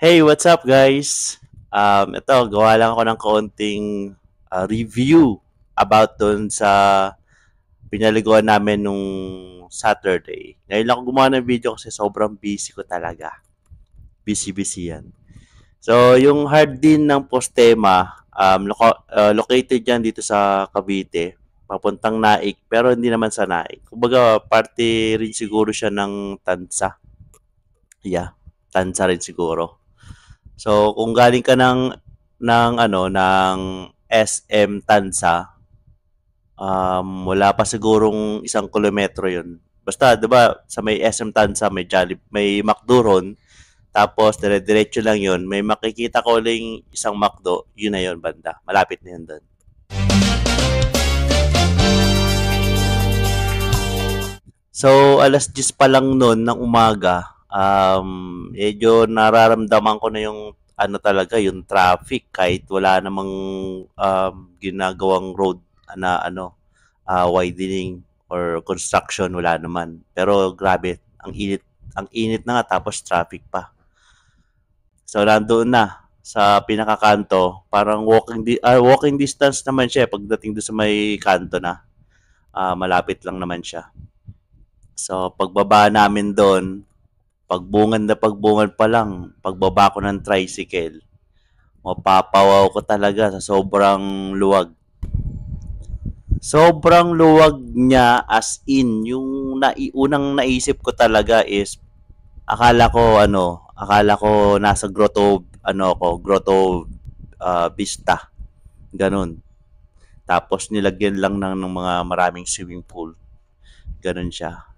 Hey, what's up guys? Um, ito, gawa lang ako ng kaunting uh, review about dun sa pinaliguan namin nung Saturday. Ngayon lang ako gumawa ng video kasi sobrang busy ko talaga. Busy-busy yan. So, yung hard din ng Postema, um, lo- uh, ah, located yan dito sa Cavite, papuntang Naik, pero hindi naman sa Naik. Kumbaga, parte rin siguro siya ng Tansa. Yeah, Tansa rin siguro. So, kung galing ka ng ng ano ng SM Tansa, um, wala pa sigurong isang kilometro 'yun. Basta, 'di ba, sa may SM Tansa may Jollibee, may McDo ron. Tapos dire-diretso lang 'yun. May makikita ko lang isang McDo, 'yun na 'yun banda. Malapit na 'yun doon. So, alas 10 pa lang noon ng umaga, um, medyo nararamdaman ko na yung ano talaga, yung traffic kahit wala namang um, ginagawang road na ano, uh, widening or construction, wala naman. Pero grabe, ang init, ang init na nga tapos traffic pa. So nandoon na sa pinakakanto, parang walking di- uh, walking distance naman siya eh, pagdating do sa may kanto na. Uh, malapit lang naman siya. So pagbaba namin doon, pagbungan na pagbungan pa lang, pagbaba ko ng tricycle, mapapawaw ko talaga sa sobrang luwag. Sobrang luwag niya as in, yung nai- unang naisip ko talaga is, akala ko ano, akala ko nasa grotto, ano ko, grotto uh, ah, vista. Ganun. Tapos nilagyan lang ng, ng mga maraming swimming pool. Ganun siya.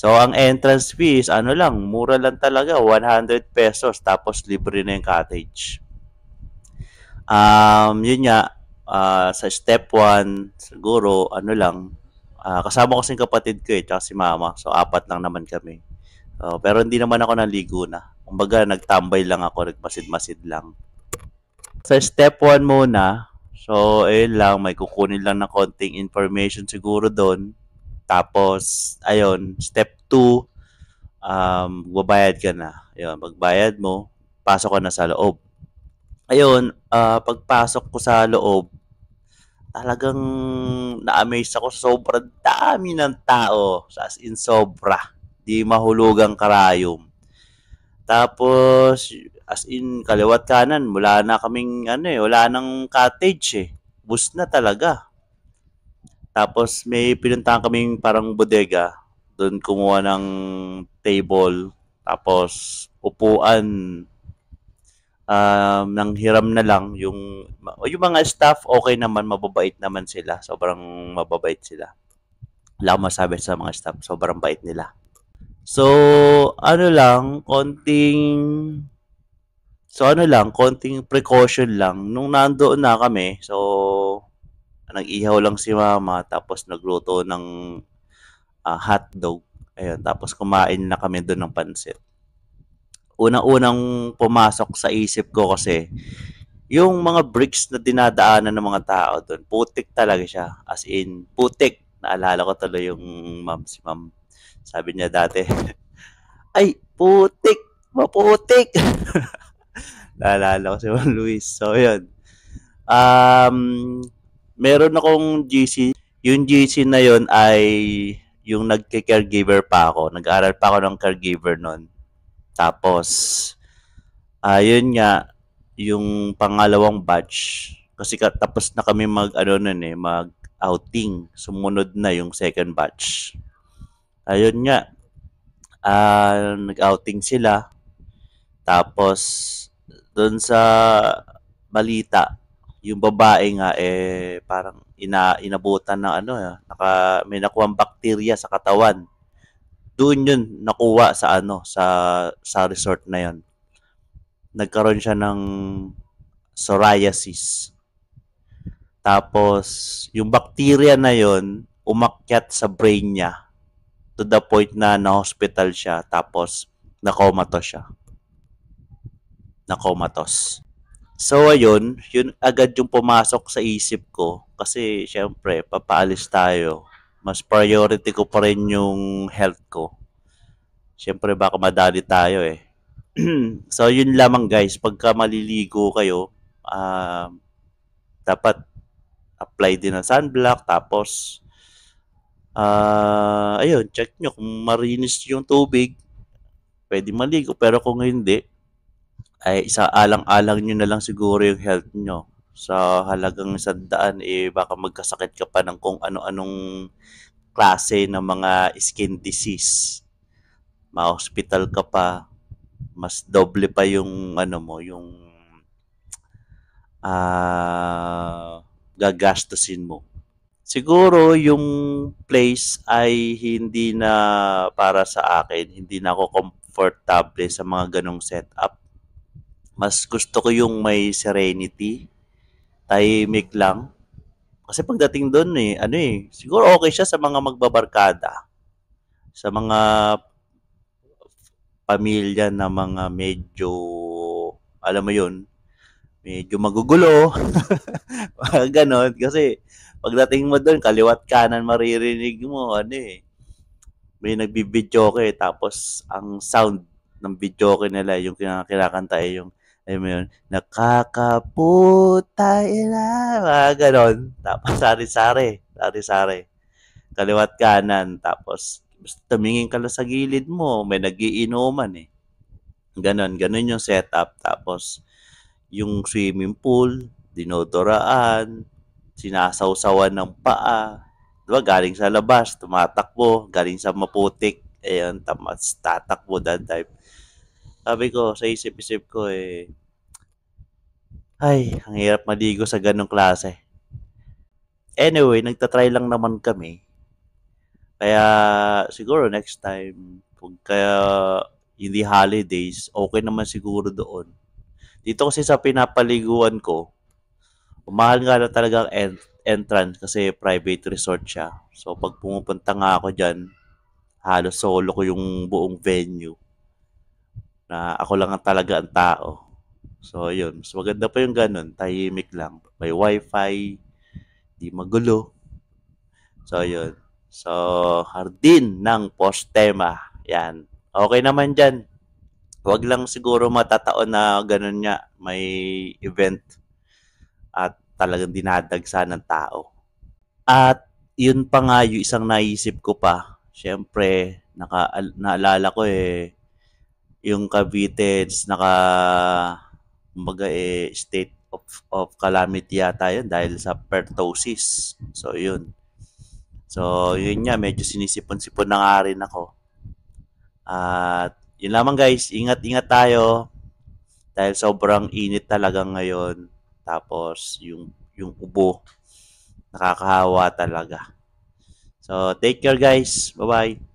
So, ang entrance fee is ano lang, mura lang talaga, 100 pesos, tapos libre na yung cottage. Um, yun nga, uh, sa step 1, siguro, ano lang, uh, kasama ko kasing kapatid ko eh, tsaka si mama, so apat lang naman kami. Uh, pero hindi naman ako naligo na. Kumbaga, nagtambay lang ako, nagmasid-masid lang. Sa step 1 muna, so, eh lang, may kukunin lang ng konting information siguro doon tapos, ayun, step 2, um, babayad ka na. Ayun, magbayad mo, pasok ka na sa loob. Ayun, uh, pagpasok ko sa loob, talagang na-amaze ako sa sobrang dami ng tao. As in, sobra. Di mahulugang karayom. Tapos, as in, kaliwat kanan, wala na kaming, ano eh, wala nang cottage eh. Bus na talaga. Tapos may pinuntahan kaming parang bodega. Doon kumuha ng table. Tapos upuan. Um, ng hiram na lang. Yung, yung mga staff, okay naman. Mababait naman sila. Sobrang mababait sila. Wala akong masabi sa mga staff. Sobrang bait nila. So, ano lang, konting... So, ano lang, konting precaution lang. Nung nandoon na kami, so, nag-ihaw lang si mama tapos nagluto ng uh, hotdog. Ayun, tapos kumain na kami doon ng pansit. Una-unang pumasok sa isip ko kasi yung mga bricks na dinadaanan ng mga tao doon, putik talaga siya. As in, putik. Naalala ko tuloy yung ma'am, si ma'am. Sabi niya dati, ay, putik! Maputik! Naalala ko si Juan Luis. So, yun. Um, meron akong GC. Yung GC na yon ay yung nagke-caregiver pa ako. Nag-aral pa ako ng caregiver noon. Tapos, ayun uh, nga, yung pangalawang batch. Kasi tapos na kami mag, ano nun eh, mag-outing. Sumunod na yung second batch. Ayun nga, uh, nag-outing sila. Tapos, doon sa balita, yung babae nga eh parang ina inabutan ng ano eh, naka may nakuwang bakterya sa katawan. Doon yun nakuha sa ano sa sa resort na yon. Nagkaroon siya ng psoriasis. Tapos yung bakterya na yon umakyat sa brain niya to the point na na-hospital siya tapos na nakomatos siya. na Nakomatos. So ayun, yun agad yung pumasok sa isip ko kasi syempre papaalis tayo. Mas priority ko pa rin yung health ko. Syempre baka madali tayo eh. so yun lamang guys, pagka maliligo kayo, uh, dapat apply din ng sunblock tapos uh, ayun, check nyo kung marinis yung tubig, pwede maligo pero kung hindi, ay isa alang alang nyo na lang siguro yung health nyo. Sa halagang sandaan, eh, baka magkasakit ka pa ng kung ano-anong klase ng mga skin disease. Ma-hospital ka pa, mas doble pa yung ano mo, yung uh, gagastusin mo. Siguro yung place ay hindi na para sa akin, hindi na ako comfortable sa mga ganong setup. Mas gusto ko yung may serenity, tahimik lang. Kasi pagdating doon eh, ano eh, siguro okay siya sa mga magbabarkada. Sa mga pamilya na mga medyo, alam mo yun, medyo magugulo. Ganon. Kasi pagdating mo doon, kaliwat kanan maririnig mo, ano eh, may nagbibidyoke tapos ang sound ng bidyoke nila yung kinakanta eh, yung alam mo yun? Nakakaputa ila. Mga ganon. Tapos sari-sari. Sari-sari. Kaliwat kanan. Tapos tumingin ka lang sa gilid mo. May nagiinuman eh. Ganon. Ganon yung setup. Tapos yung swimming pool, dinodoraan, sinasawsawan ng paa. Diba? Galing sa labas, tumatakbo. Galing sa maputik. ayun, tamas, tatakbo that type. Sabi ko, sa isip-isip ko eh, ay, ang hirap maligo sa ganong klase. Anyway, nagtatry lang naman kami. Kaya siguro next time, pag kaya hindi holidays, okay naman siguro doon. Dito kasi sa pinapaliguan ko, mahal nga na talaga ang ent- entrance kasi private resort siya. So pag pumupunta nga ako dyan, halos solo ko yung buong venue. Na ako lang ang talaga ang tao. So, ayun. Mas maganda pa yung ganun. Tahimik lang. May wifi. Di magulo. So, ayun. So, hardin ng postema. Yan. Okay naman dyan. Huwag lang siguro matataon na ganun niya. May event. At talagang dinadagsa ng tao. At yun pa nga yung isang naisip ko pa. Siyempre, naka, naalala ko eh, yung Cavite, naka kumbaga eh, state of, of calamity yata yun dahil sa pertosis. So, yun. So, yun nga, medyo sinisipon-sipon na nga rin ako. At, yun lamang guys, ingat-ingat tayo dahil sobrang init talaga ngayon. Tapos, yung, yung ubo, nakakahawa talaga. So, take care guys. Bye-bye.